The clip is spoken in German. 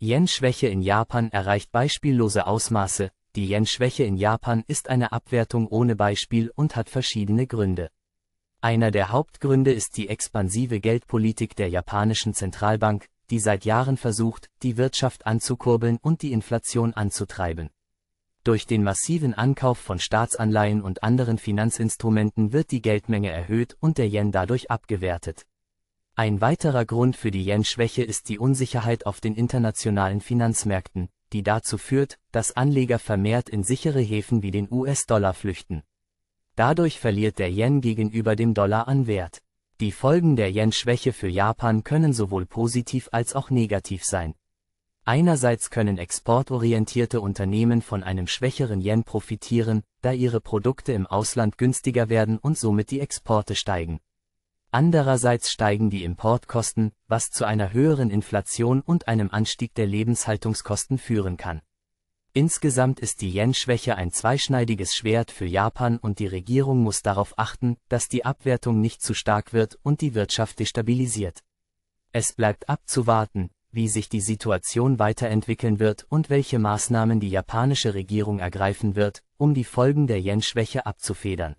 Yen-Schwäche in Japan erreicht beispiellose Ausmaße, die Yen-Schwäche in Japan ist eine Abwertung ohne Beispiel und hat verschiedene Gründe. Einer der Hauptgründe ist die expansive Geldpolitik der japanischen Zentralbank, die seit Jahren versucht, die Wirtschaft anzukurbeln und die Inflation anzutreiben. Durch den massiven Ankauf von Staatsanleihen und anderen Finanzinstrumenten wird die Geldmenge erhöht und der Yen dadurch abgewertet. Ein weiterer Grund für die Yen-Schwäche ist die Unsicherheit auf den internationalen Finanzmärkten, die dazu führt, dass Anleger vermehrt in sichere Häfen wie den US-Dollar flüchten. Dadurch verliert der Yen gegenüber dem Dollar an Wert. Die Folgen der Yen-Schwäche für Japan können sowohl positiv als auch negativ sein. Einerseits können exportorientierte Unternehmen von einem schwächeren Yen profitieren, da ihre Produkte im Ausland günstiger werden und somit die Exporte steigen. Andererseits steigen die Importkosten, was zu einer höheren Inflation und einem Anstieg der Lebenshaltungskosten führen kann. Insgesamt ist die Yen-Schwäche ein zweischneidiges Schwert für Japan und die Regierung muss darauf achten, dass die Abwertung nicht zu stark wird und die Wirtschaft destabilisiert. Es bleibt abzuwarten, wie sich die Situation weiterentwickeln wird und welche Maßnahmen die japanische Regierung ergreifen wird, um die Folgen der Yen-Schwäche abzufedern.